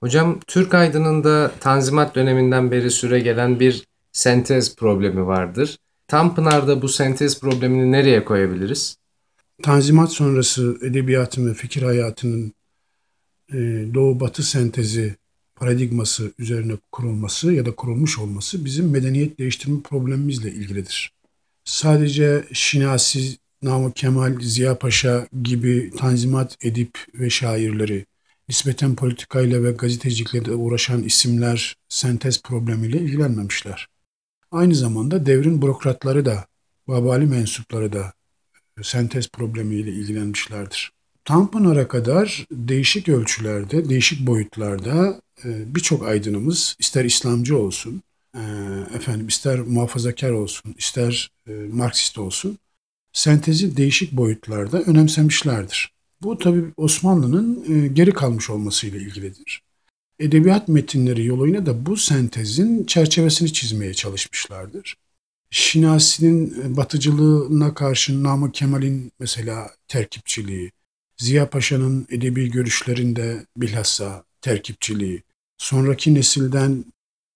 Hocam Türk aydınında Tanzimat döneminden beri süre gelen bir sentez problemi vardır. Tanpınar'da bu sentez problemini nereye koyabiliriz? Tanzimat sonrası edebiyatın ve fikir hayatının e, doğu-batı sentezi paradigması üzerine kurulması ya da kurulmuş olması bizim medeniyet değiştirme problemimizle ilgilidir. Sadece Şinasi, Namık Kemal, Ziya Paşa gibi tanzimat edip ve şairleri nispeten politikayla ve gazetecilikle de uğraşan isimler sentez problemiyle ilgilenmemişler. Aynı zamanda devrin bürokratları da, babali mensupları da e, sentez problemiyle ilgilenmişlerdir. Tanpınar'a kadar değişik ölçülerde, değişik boyutlarda e, birçok aydınımız ister İslamcı olsun, e, efendim ister muhafazakar olsun, ister Marksist olsun, sentezi değişik boyutlarda önemsemişlerdir. Bu tabi Osmanlı'nın e, geri kalmış olmasıyla ilgilidir. Edebiyat metinleri yoluyla da bu sentezin çerçevesini çizmeye çalışmışlardır. Şinasi'nin e, batıcılığına karşı Namık Kemal'in mesela terkipçiliği, Ziya Paşa'nın edebi görüşlerinde bilhassa terkipçiliği, sonraki nesilden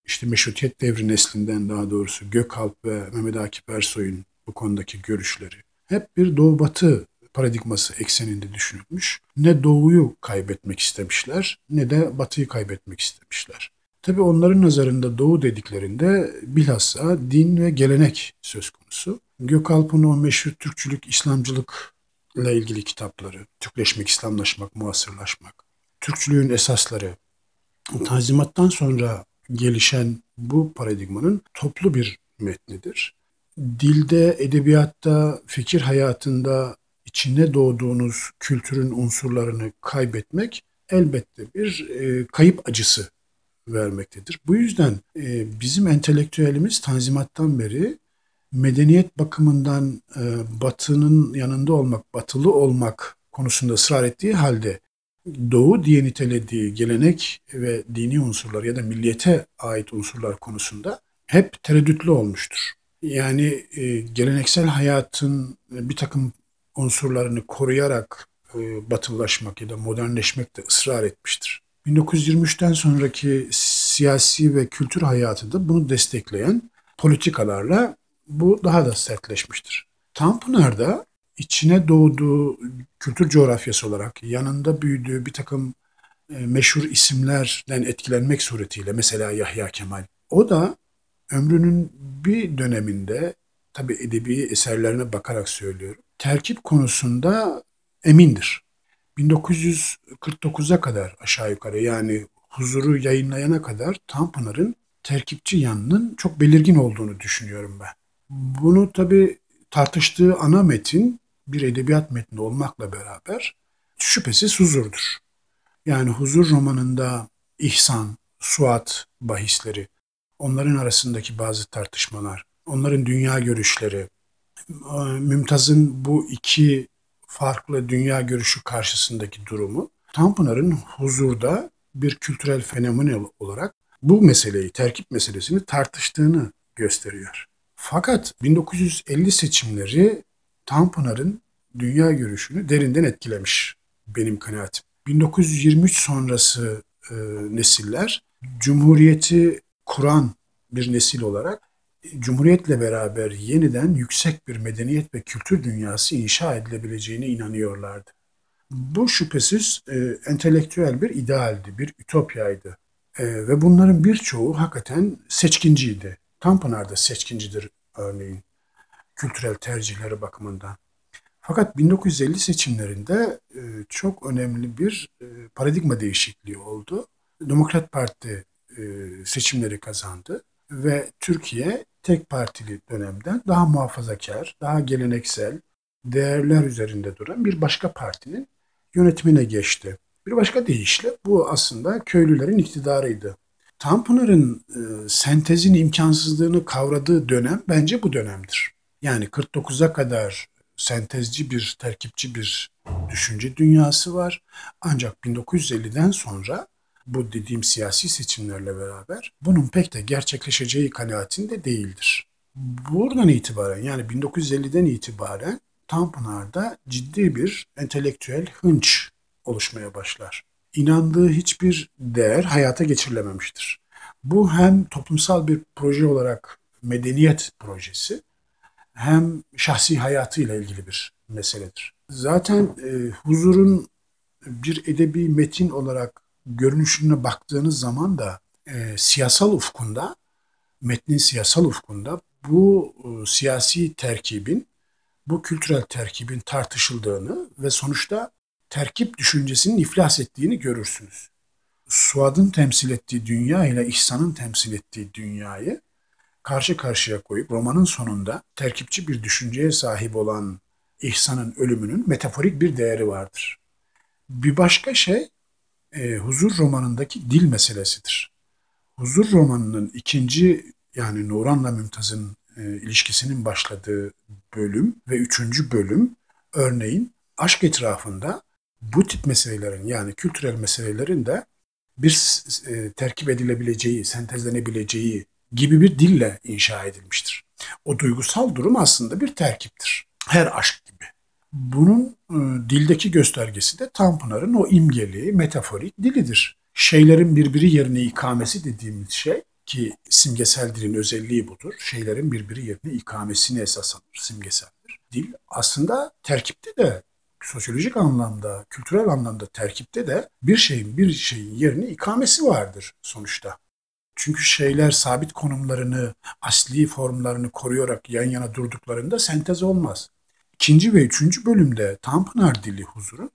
işte Meşrutiyet devri neslinden daha doğrusu Gökalp ve Mehmet Akif Ersoy'un bu konudaki görüşleri hep bir doğu batı paradigması ekseninde düşünülmüş. Ne doğuyu kaybetmek istemişler ne de batıyı kaybetmek istemişler. Tabii onların nazarında doğu dediklerinde bilhassa din ve gelenek söz konusu. Gökalp'ın o meşhur Türkçülük, İslamcılık ile ilgili kitapları, Türkleşmek, İslamlaşmak, Muasırlaşmak, Türkçülüğün esasları, Tanzimat'tan sonra gelişen bu paradigmanın toplu bir metnidir. Dilde, edebiyatta, fikir hayatında içinde doğduğunuz kültürün unsurlarını kaybetmek elbette bir e, kayıp acısı vermektedir. Bu yüzden e, bizim entelektüelimiz Tanzimat'tan beri medeniyet bakımından e, Batı'nın yanında olmak, Batılı olmak konusunda ısrar ettiği halde Doğu diye nitelediği gelenek ve dini unsurlar ya da milliyete ait unsurlar konusunda hep tereddütlü olmuştur. Yani e, geleneksel hayatın bir takım unsurlarını koruyarak e, batılılaşmak ya da modernleşmekte ısrar etmiştir. 1923'ten sonraki siyasi ve kültür hayatı da bunu destekleyen politikalarla bu daha da sertleşmiştir. Tanpınar içine doğduğu kültür coğrafyası olarak yanında büyüdüğü bir takım e, meşhur isimlerden etkilenmek suretiyle mesela Yahya Kemal. O da ömrünün bir döneminde tabi edebi eserlerine bakarak söylüyorum terkip konusunda emindir. 1949'a kadar aşağı yukarı yani huzuru yayınlayana kadar Tanpınar'ın terkipçi yanının çok belirgin olduğunu düşünüyorum ben. Bunu tabi tartıştığı ana metin bir edebiyat metni olmakla beraber şüphesiz huzurdur. Yani huzur romanında İhsan, Suat bahisleri, onların arasındaki bazı tartışmalar, onların dünya görüşleri, ee, Mümtaz'ın bu iki farklı dünya görüşü karşısındaki durumu Tanpınar'ın huzurda bir kültürel fenomen olarak bu meseleyi, terkip meselesini tartıştığını gösteriyor. Fakat 1950 seçimleri Tanpınar'ın dünya görüşünü derinden etkilemiş benim kanaatim. 1923 sonrası e, nesiller Cumhuriyeti kuran bir nesil olarak Cumhuriyetle beraber yeniden yüksek bir medeniyet ve kültür dünyası inşa edilebileceğine inanıyorlardı. Bu şüphesiz e, entelektüel bir idealdi, bir ütopyaydı. E, ve bunların birçoğu hakikaten seçkinciydi. Tanpınar da seçkincidir örneğin kültürel tercihleri bakımından. Fakat 1950 seçimlerinde e, çok önemli bir e, paradigma değişikliği oldu. Demokrat Parti e, seçimleri kazandı ve Türkiye tek partili dönemden daha muhafazakar, daha geleneksel değerler üzerinde duran bir başka partinin yönetimine geçti. Bir başka deyişle bu aslında köylülerin iktidarıydı. Tanpınar'ın e, sentezin imkansızlığını kavradığı dönem bence bu dönemdir. Yani 49'a kadar sentezci bir, terkipçi bir düşünce dünyası var. Ancak 1950'den sonra bu dediğim siyasi seçimlerle beraber bunun pek de gerçekleşeceği kanaatinde değildir. Buradan itibaren yani 1950'den itibaren Tanpınar'da ciddi bir entelektüel hınç oluşmaya başlar. İnandığı hiçbir değer hayata geçirilememiştir. Bu hem toplumsal bir proje olarak medeniyet projesi hem şahsi hayatıyla ilgili bir meseledir. Zaten e, huzurun bir edebi metin olarak görünüşüne baktığınız zaman da e, siyasal ufkunda, metnin siyasal ufkunda bu e, siyasi terkibin, bu kültürel terkibin tartışıldığını ve sonuçta terkip düşüncesinin iflas ettiğini görürsünüz. Suad'ın temsil ettiği dünya ile İhsan'ın temsil ettiği dünyayı karşı karşıya koyup romanın sonunda terkipçi bir düşünceye sahip olan İhsan'ın ölümünün metaforik bir değeri vardır. Bir başka şey e, Huzur romanındaki dil meselesidir. Huzur romanının ikinci yani Nuran'la Mümtaz'ın e, ilişkisinin başladığı bölüm ve üçüncü bölüm örneğin aşk etrafında bu tip meselelerin yani kültürel meselelerin de bir e, terkip edilebileceği, sentezlenebileceği gibi bir dille inşa edilmiştir. O duygusal durum aslında bir terkiptir. Her aşk gibi bunun e, dildeki göstergesi de Tanpınar'ın o imgeli, metaforik dilidir. Şeylerin birbiri yerine ikamesi dediğimiz şey ki simgesel dilin özelliği budur. Şeylerin birbiri yerine ikamesini esas alır simgeseldir. Dil aslında terkipte de sosyolojik anlamda, kültürel anlamda terkipte de bir şeyin bir şeyin yerine ikamesi vardır sonuçta. Çünkü şeyler sabit konumlarını, asli formlarını koruyarak yan yana durduklarında sentez olmaz ikinci ve üçüncü bölümde Tanpınar dili huzuru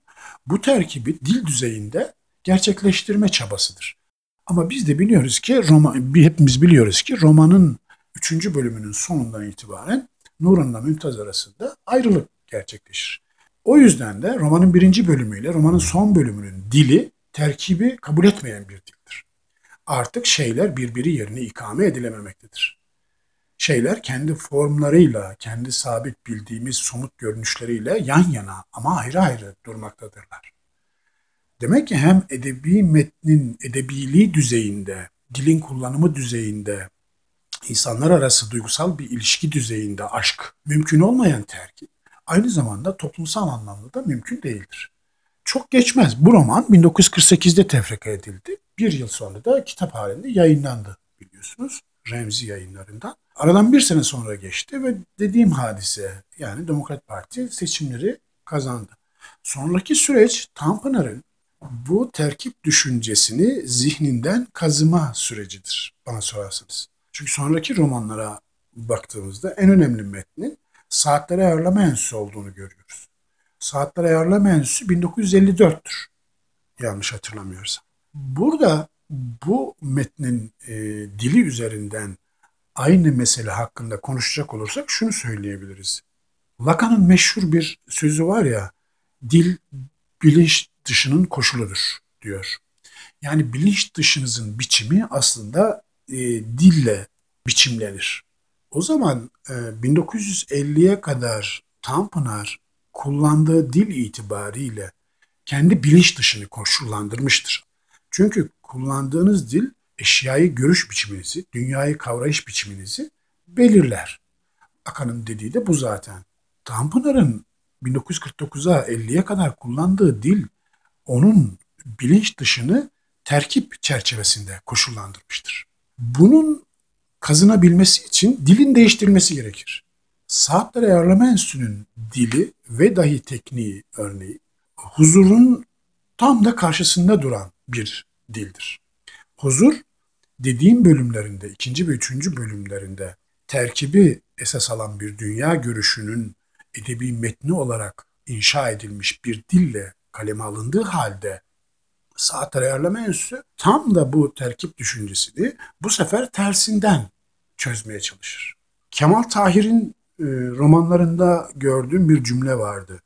bu terkibi dil düzeyinde gerçekleştirme çabasıdır. Ama biz de biliyoruz ki Roma, hepimiz biliyoruz ki romanın üçüncü bölümünün sonundan itibaren Nurhan'la Mümtaz arasında ayrılık gerçekleşir. O yüzden de romanın birinci bölümüyle romanın son bölümünün dili terkibi kabul etmeyen bir dildir. Artık şeyler birbiri yerine ikame edilememektedir şeyler kendi formlarıyla, kendi sabit bildiğimiz somut görünüşleriyle yan yana ama ayrı ayrı durmaktadırlar. Demek ki hem edebi metnin edebili düzeyinde, dilin kullanımı düzeyinde, insanlar arası duygusal bir ilişki düzeyinde aşk mümkün olmayan terki aynı zamanda toplumsal anlamda da mümkün değildir. Çok geçmez. Bu roman 1948'de tefrika edildi. Bir yıl sonra da kitap halinde yayınlandı biliyorsunuz. Remzi yayınlarından. Aradan bir sene sonra geçti ve dediğim hadise yani Demokrat Parti seçimleri kazandı. Sonraki süreç Tanpınar'ın bu terkip düşüncesini zihninden kazıma sürecidir bana sorarsanız. Çünkü sonraki romanlara baktığımızda en önemli metnin saatler Ayarlama Enstitüsü olduğunu görüyoruz. Saatler Ayarlama Enstitüsü 1954'tür yanlış hatırlamıyorsam. Burada bu metnin e, dili üzerinden aynı mesele hakkında konuşacak olursak şunu söyleyebiliriz. Lacan'ın meşhur bir sözü var ya, dil bilinç dışının koşuludur diyor. Yani bilinç dışınızın biçimi aslında e, dille biçimlenir. O zaman e, 1950'ye kadar Tanpınar kullandığı dil itibariyle kendi bilinç dışını koşullandırmıştır. Çünkü kullandığınız dil eşyayı görüş biçiminizi, dünyayı kavrayış biçiminizi belirler. Akan'ın dediği de bu zaten. Tanpınar'ın 1949'a 50'ye kadar kullandığı dil onun bilinç dışını terkip çerçevesinde koşullandırmıştır. Bunun kazınabilmesi için dilin değiştirilmesi gerekir. Saatler Ayarlama Enstitüsü'nün dili ve dahi tekniği örneği huzurun tam da karşısında duran bir dildir. Huzur dediğim bölümlerinde, ikinci ve üçüncü bölümlerinde terkibi esas alan bir dünya görüşünün edebi metni olarak inşa edilmiş bir dille kaleme alındığı halde Saat Ayarlama Enstitüsü tam da bu terkip düşüncesini bu sefer tersinden çözmeye çalışır. Kemal Tahir'in e, romanlarında gördüğüm bir cümle vardı.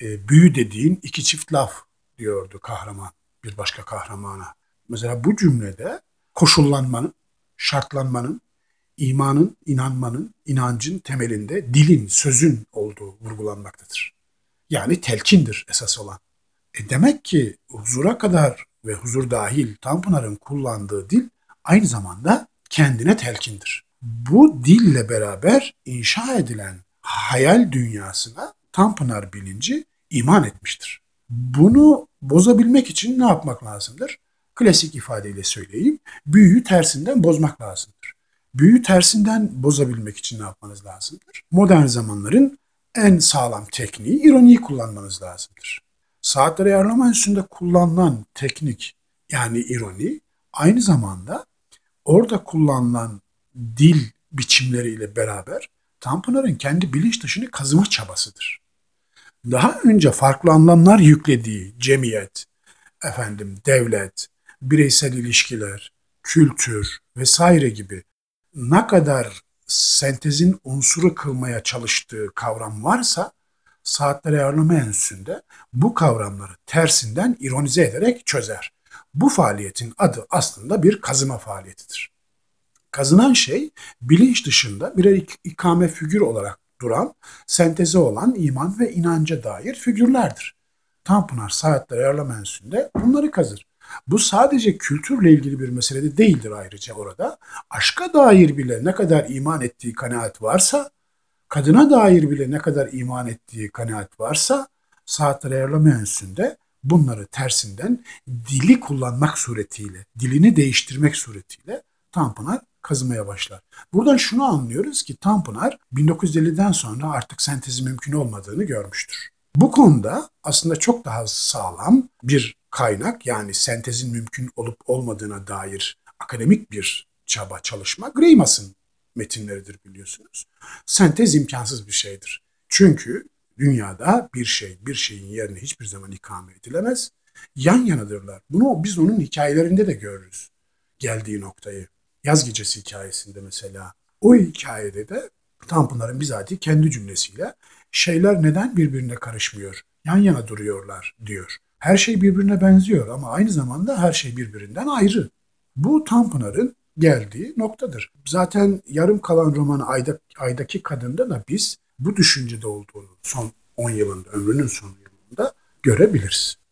E, büyü dediğin iki çift laf diyordu kahraman bir başka kahramana. Mesela bu cümlede koşullanmanın, şartlanmanın, imanın, inanmanın, inancın temelinde dilin, sözün olduğu vurgulanmaktadır. Yani telkindir esas olan. E demek ki huzura kadar ve huzur dahil Tanpınar'ın kullandığı dil aynı zamanda kendine telkindir. Bu dille beraber inşa edilen hayal dünyasına Tanpınar bilinci iman etmiştir. Bunu bozabilmek için ne yapmak lazımdır? Klasik ifadeyle söyleyeyim. Büyüyü tersinden bozmak lazımdır. Büyü tersinden bozabilmek için ne yapmanız lazımdır? Modern zamanların en sağlam tekniği ironiyi kullanmanız lazımdır. Saatleri ayarlama enstitüsünde kullanılan teknik yani ironi aynı zamanda orada kullanılan dil biçimleriyle beraber Tanpınar'ın kendi bilinç dışını kazıma çabasıdır daha önce farklı anlamlar yüklediği cemiyet, efendim devlet, bireysel ilişkiler, kültür vesaire gibi ne kadar sentezin unsuru kılmaya çalıştığı kavram varsa saatler ayarlama enstitüsünde bu kavramları tersinden ironize ederek çözer. Bu faaliyetin adı aslında bir kazıma faaliyetidir. Kazınan şey bilinç dışında birer ikame figür olarak duran, sentezi olan iman ve inanca dair figürlerdir. Tanpınar Saatler Ayarlama Enstitüsü'nde bunları kazır. Bu sadece kültürle ilgili bir mesele de değildir ayrıca orada. Aşka dair bile ne kadar iman ettiği kanaat varsa, kadına dair bile ne kadar iman ettiği kanaat varsa, Saatler Ayarlama Enstitüsü'nde bunları tersinden dili kullanmak suretiyle, dilini değiştirmek suretiyle Tanpınar kazımaya başlar. Buradan şunu anlıyoruz ki Tanpınar 1950'den sonra artık sentezi mümkün olmadığını görmüştür. Bu konuda aslında çok daha sağlam bir kaynak yani sentezin mümkün olup olmadığına dair akademik bir çaba, çalışma Greimas'ın metinleridir biliyorsunuz. Sentez imkansız bir şeydir. Çünkü dünyada bir şey bir şeyin yerine hiçbir zaman ikame edilemez. Yan yanadırlar. Bunu biz onun hikayelerinde de görürüz geldiği noktayı. Yaz Gecesi hikayesinde mesela o hikayede de Tanpınar'ın bizatihi kendi cümlesiyle şeyler neden birbirine karışmıyor, yan yana duruyorlar diyor. Her şey birbirine benziyor ama aynı zamanda her şey birbirinden ayrı. Bu Tanpınar'ın geldiği noktadır. Zaten yarım kalan romanı Ayda, Ay'daki Kadın'da da biz bu düşüncede olduğunu son 10 yılında, ömrünün son yılında görebiliriz.